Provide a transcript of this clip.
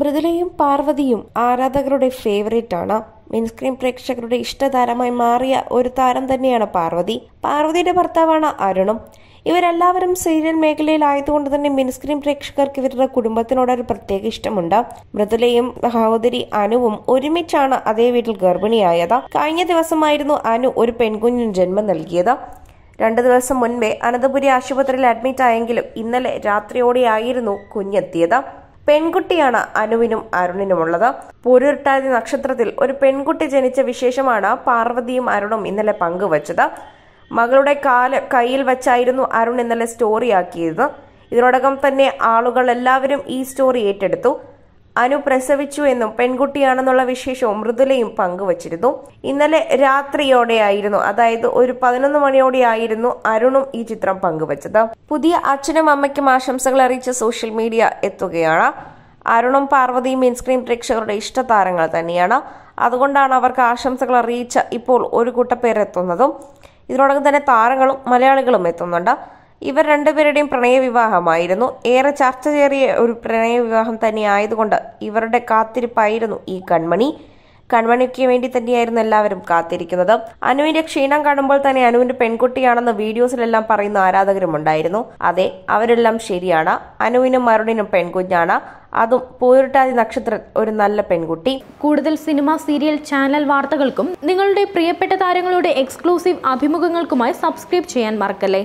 മൃദുലയും പാർവതിയും ആരാധകരുടെ ഫേവറേറ്റ് ആണ് മിൻസ്ക്രീൻ പ്രേക്ഷകരുടെ ഇഷ്ടതാരമായി മാറിയ ഒരു താരം തന്നെയാണ് പാർവതി പാർവതിയുടെ ഭർത്താവാണ് അരുണും ഇവരെല്ലാവരും സീരിയൽ മേഖലയിലായതുകൊണ്ട് തന്നെ മിൻസ്ക്രീൻ പ്രേക്ഷകർക്ക് ഇവരുടെ കുടുംബത്തിനോട് ഒരു പ്രത്യേക ഇഷ്ടമുണ്ട് മൃദുലയും സഹോദരി അനുവും ഒരുമിച്ചാണ് അതേ വീട്ടിൽ ഗർഭിണിയായത് കഴിഞ്ഞ ദിവസമായിരുന്നു അനു ഒരു പെൺകുഞ്ഞിന് ജന്മം നൽകിയത് രണ്ട് ദിവസം മുൻപേ അനന്തപുരി ആശുപത്രിയിൽ അഡ്മിറ്റ് ആയെങ്കിലും ഇന്നലെ രാത്രിയോടെയായിരുന്നു കുഞ്ഞെത്തിയത് പെൺകുട്ടിയാണ് അനുവിനും അരുണിനുമുള്ളത് പൂരുരുട്ടാതി നക്ഷത്രത്തിൽ ഒരു പെൺകുട്ടി ജനിച്ച വിശേഷമാണ് പാർവതിയും അരുണും ഇന്നലെ പങ്കുവച്ചത് മകളുടെ കാല് കയ്യിൽ വച്ചായിരുന്നു അരുൺ ഇന്നലെ സ്റ്റോറിയാക്കിയത് ഇതിനോടകം തന്നെ ആളുകൾ എല്ലാവരും ഈ സ്റ്റോറി ഏറ്റെടുത്തു അനു പ്രസവിച്ചു എന്നും പെൺകുട്ടിയാണെന്നുള്ള വിശേഷവും മൃദുലയും പങ്കുവച്ചിരുന്നു ഇന്നലെ രാത്രിയോടെയായിരുന്നു അതായത് ഒരു പതിനൊന്ന് മണിയോടെയായിരുന്നു അരുണും ഈ ചിത്രം പങ്കുവച്ചത് പുതിയ അച്ഛനും അമ്മയ്ക്കും ആശംസകൾ അറിയിച്ച സോഷ്യൽ മീഡിയ എത്തുകയാണ് അരുണും പാർവതിയും മിൻസ്ക്രീൻ പ്രേക്ഷകരുടെ ഇഷ്ടതാരങ്ങൾ തന്നെയാണ് അതുകൊണ്ടാണ് അവർക്ക് ആശംസകൾ അറിയിച്ച ഇപ്പോൾ ഒരു കൂട്ടപ്പേരെത്തുന്നതും ഇതിനോടകം തന്നെ താരങ്ങളും മലയാളികളും എത്തുന്നുണ്ട് ഇവർ രണ്ടുപേരുടെയും വിവാഹമായിരുന്നു ഏറെ ചർച്ച ചേറിയ ഒരു പ്രണയവിവാഹം തന്നെ ആയതുകൊണ്ട് ഇവരുടെ കാത്തിരിപ്പായിരുന്നു ഈ കൺമണി കൺമണിക്ക് വേണ്ടി തന്നെയായിരുന്നു എല്ലാവരും കാത്തിരിക്കുന്നത് അനുവിന്റെ ക്ഷീണം കാണുമ്പോൾ തന്നെ അനുവിന്റെ പെൺകുട്ടിയാണെന്ന് വീഡിയോസിലെല്ലാം പറയുന്ന ആരാധകരും ഉണ്ടായിരുന്നു അതെ അവരെല്ലാം ശരിയാണ് അനുവിനും മരുണിനും പെൺകുഞ്ഞാണ് അതും പൂരുട്ടാതി നക്ഷത്ര ഒരു നല്ല പെൺകുട്ടി കൂടുതൽ സിനിമ സീരിയൽ ചാനൽ വാർത്തകൾക്കും നിങ്ങളുടെ പ്രിയപ്പെട്ട താരങ്ങളുടെ എക്സ്ക്ലൂസീവ് അഭിമുഖങ്ങൾക്കുമായി സബ്സ്ക്രൈബ് ചെയ്യാൻ മറക്കല്ലേ